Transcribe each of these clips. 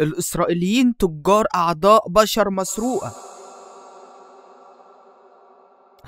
الإسرائيليين تجار أعضاء بشر مسروقة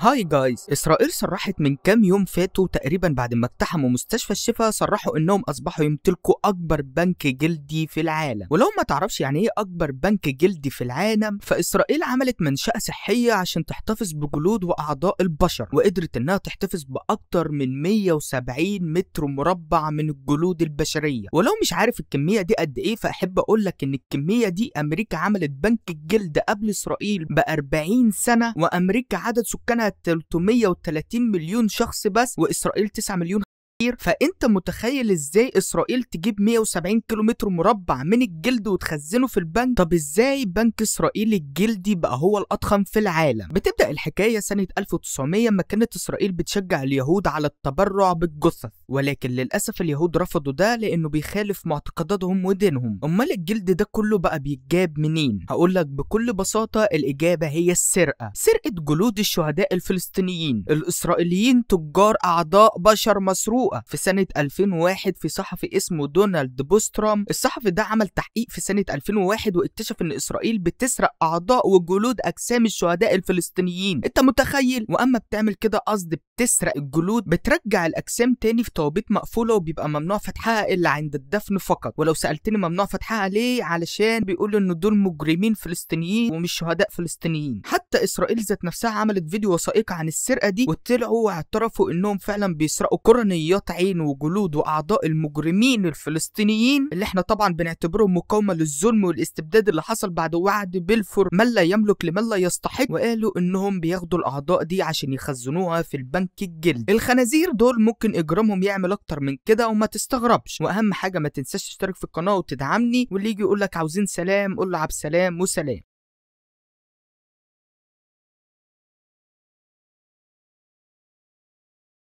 هاي جايز اسرائيل صرحت من كام يوم فاتوا تقريبا بعد ما اقتحموا مستشفى الشفاء صرحوا انهم اصبحوا يمتلكوا اكبر بنك جلدي في العالم ولو ما تعرفش يعني ايه اكبر بنك جلدي في العالم فاسرائيل عملت منشاه صحيه عشان تحتفظ بجلود واعضاء البشر وقدرت انها تحتفظ باكتر من 170 متر مربع من الجلود البشريه ولو مش عارف الكميه دي قد ايه فاحب اقول لك ان الكميه دي امريكا عملت بنك الجلد قبل اسرائيل ب 40 سنه وامريكا عدد سكانها 330 مليون شخص بس واسرائيل 9 مليون كتير فانت متخيل ازاي اسرائيل تجيب 170 كيلومتر مربع من الجلد وتخزنه في البنك طب ازاي بنك اسرائيل الجلدي بقى هو الاضخم في العالم بتبدا الحكايه سنه 1900 ما كانت اسرائيل بتشجع اليهود على التبرع بالجثث ولكن للاسف اليهود رفضوا ده لانه بيخالف معتقداتهم ودينهم امال الجلد ده كله بقى بيتجاب منين هقول لك بكل بساطه الاجابه هي السرقه سرقه جلود الشهداء الفلسطينيين الاسرائيليين تجار اعضاء بشر مسروق محقوقة في سنة 2001 في صحفي اسمه دونالد بوسترام الصحفي ده عمل تحقيق في سنة 2001 واكتشف ان اسرائيل بتسرق اعضاء وجلود اجسام الشهداء الفلسطينيين انت متخيل واما بتعمل كده قصد بتسرق الجلود بترجع الاجسام تاني في توابيت مقفولة وبيبقى ممنوع فتحها الا عند الدفن فقط ولو سألتني ممنوع فتحها ليه علشان بيقولوا ان دول مجرمين فلسطينيين ومش شهداء فلسطينيين حتى اسرائيل ذات نفسها عملت فيديو وثائقي عن السرقة دي وطلعوا واعترفوا انهم فعلا بيسرقوا قرنيات عياط عين وجلود واعضاء المجرمين الفلسطينيين اللي احنا طبعا بنعتبرهم مقاومه للظلم والاستبداد اللي حصل بعد وعد بلفور من لا يملك لمن لا يستحق وقالوا انهم بياخدوا الاعضاء دي عشان يخزنوها في البنك الجلد الخنازير دول ممكن اجرامهم يعمل اكتر من كده وما تستغربش واهم حاجه ما تنساش تشترك في القناه وتدعمني واللي يجي يقول لك عاوزين سلام قول له عب سلام وسلام